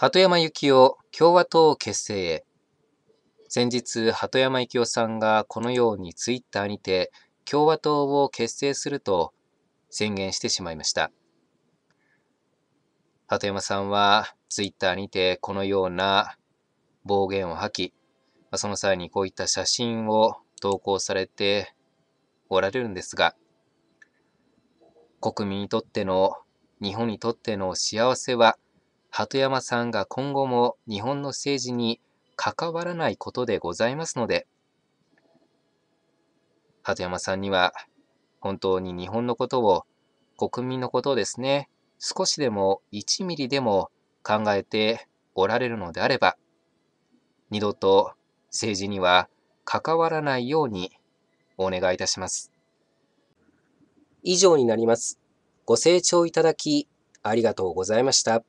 鳩山幸夫共和党結成へ先日鳩山幸夫さんがこのようにツイッターにて共和党を結成すると宣言してしまいました鳩山さんはツイッターにてこのような暴言を吐きその際にこういった写真を投稿されておられるんですが国民にとっての日本にとっての幸せは鳩山さんが今後も日本の政治に関わらないことでございますので、鳩山さんには本当に日本のことを、国民のことをですね、少しでも1ミリでも考えておられるのであれば、二度と政治には関わらないようにお願いいたします。以上になります。ご清聴いただきありがとうございました。